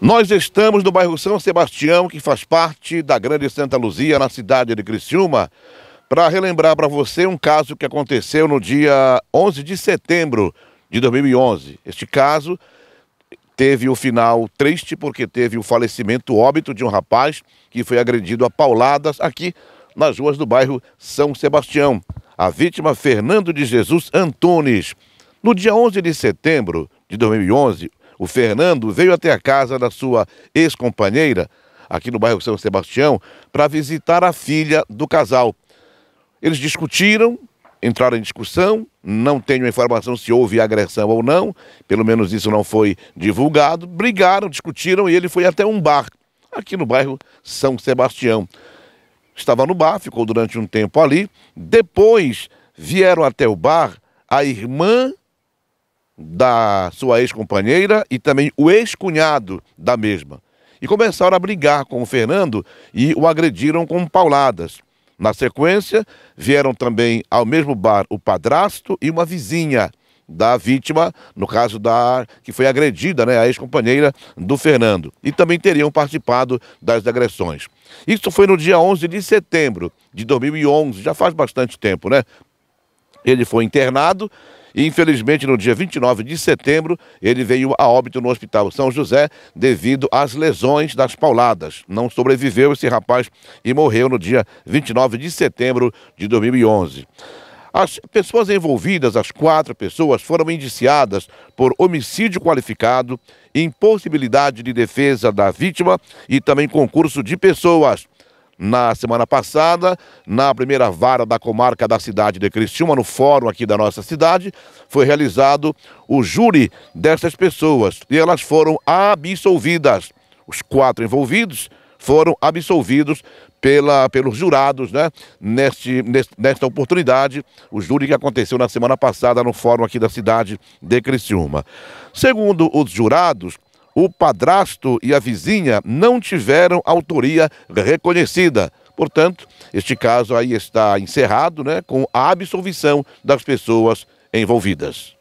Nós estamos no bairro São Sebastião, que faz parte da Grande Santa Luzia, na cidade de Criciúma, para relembrar para você um caso que aconteceu no dia 11 de setembro de 2011. Este caso teve o final triste, porque teve o falecimento, o óbito de um rapaz que foi agredido a pauladas aqui nas ruas do bairro São Sebastião. A vítima, Fernando de Jesus Antunes. No dia 11 de setembro de 2011, o Fernando veio até a casa da sua ex-companheira, aqui no bairro São Sebastião, para visitar a filha do casal. Eles discutiram, entraram em discussão, não tenho informação se houve agressão ou não, pelo menos isso não foi divulgado. Brigaram, discutiram e ele foi até um bar, aqui no bairro São Sebastião. Estava no bar, ficou durante um tempo ali. Depois vieram até o bar a irmã da sua ex-companheira e também o ex-cunhado da mesma. E começaram a brigar com o Fernando e o agrediram com pauladas. Na sequência, vieram também ao mesmo bar o padrasto e uma vizinha da vítima, no caso da que foi agredida, né, a ex-companheira do Fernando, e também teriam participado das agressões. Isso foi no dia 11 de setembro de 2011, já faz bastante tempo, né? Ele foi internado e, infelizmente, no dia 29 de setembro, ele veio a óbito no Hospital São José devido às lesões das pauladas. Não sobreviveu esse rapaz e morreu no dia 29 de setembro de 2011. As pessoas envolvidas, as quatro pessoas, foram indiciadas por homicídio qualificado, impossibilidade de defesa da vítima e também concurso de pessoas na semana passada, na primeira vara da comarca da cidade de Criciúma, no fórum aqui da nossa cidade, foi realizado o júri dessas pessoas e elas foram absolvidas. Os quatro envolvidos foram absolvidos pela, pelos jurados, né? Neste, nesta oportunidade, o júri que aconteceu na semana passada no fórum aqui da cidade de Criciúma. Segundo os jurados, o padrasto e a vizinha não tiveram autoria reconhecida. Portanto, este caso aí está encerrado, né, com a absolvição das pessoas envolvidas.